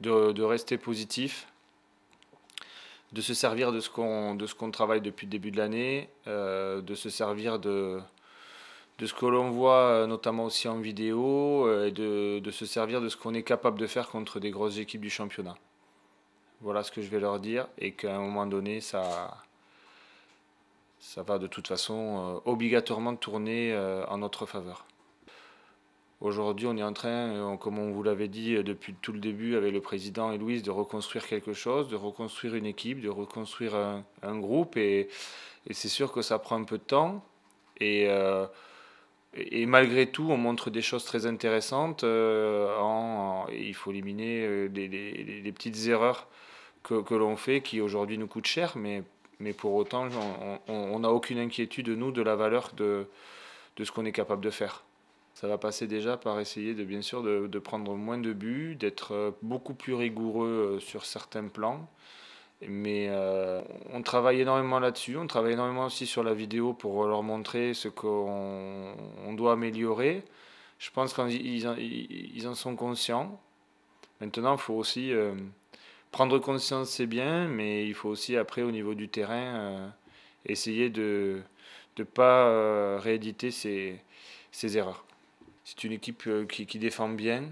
de, rester positif, de se servir de ce qu'on travaille depuis le début de l'année, euh, de se servir de, de ce que l'on voit euh, notamment aussi en vidéo, euh, et de, se servir de ce qu'on est capable de faire contre des grosses équipes du championnat. Voilà ce que je vais leur dire, et qu'à un moment donné, ça, ça va de toute façon obligatoirement tourner en notre faveur. Aujourd'hui, on est en train, euh, comme on vous l'avait dit euh, depuis tout le début avec le président et Louise, de reconstruire quelque chose, de reconstruire une équipe, de reconstruire un, groupe. Et, c'est sûr que ça prend un peu de temps. Et, euh, et, malgré tout, on montre des choses très intéressantes. en, il faut éliminer les, petites erreurs que, l'on fait qui aujourd'hui nous coûtent cher. Mais, mais pour autant, on n'a aucune inquiétude, de nous, de la valeur de, de ce qu'on est capable de faire. Ça va passer déjà par essayer de bien sûr de, prendre moins de buts, d'être euh, beaucoup plus rigoureux euh, sur certains plans. Mais euh, on travaille énormément là-dessus, on travaille énormément aussi sur la vidéo pour leur montrer ce qu'on doit améliorer. Je pense qu'ils en, en sont conscients. Maintenant, il faut aussi prendre conscience, c'est bien, mais il faut aussi après au niveau du terrain essayer de ne pas rééditer ces erreurs. C'est une équipe euh, qui, qui défend bien.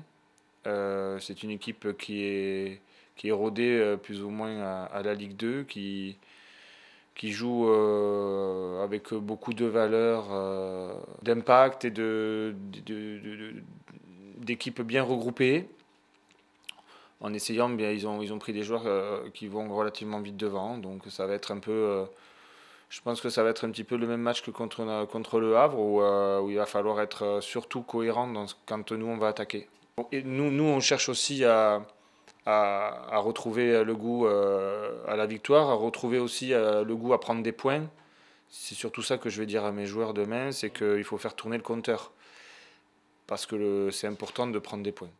Euh, c'est une équipe qui est, qui est rodée euh, plus ou moins à, la Ligue 2, qui, qui joue avec beaucoup de valeurs, d'impact et de, d'équipes bien regroupées. En essayant, eh bien, ils, ont, ils ont pris des joueurs qui vont relativement vite devant, donc ça va être un peu je pense que ça va être un petit peu le même match que contre, euh, contre le Havre, euh, où, il va falloir être euh, surtout cohérent dans quand nous, on va attaquer. nous, nous, on cherche aussi à, à, retrouver le goût à la victoire, à retrouver aussi le goût à prendre des points. C'est surtout ça que je vais dire à mes joueurs demain, c'est qu'il faut faire tourner le compteur, parce que c'est important de prendre des points.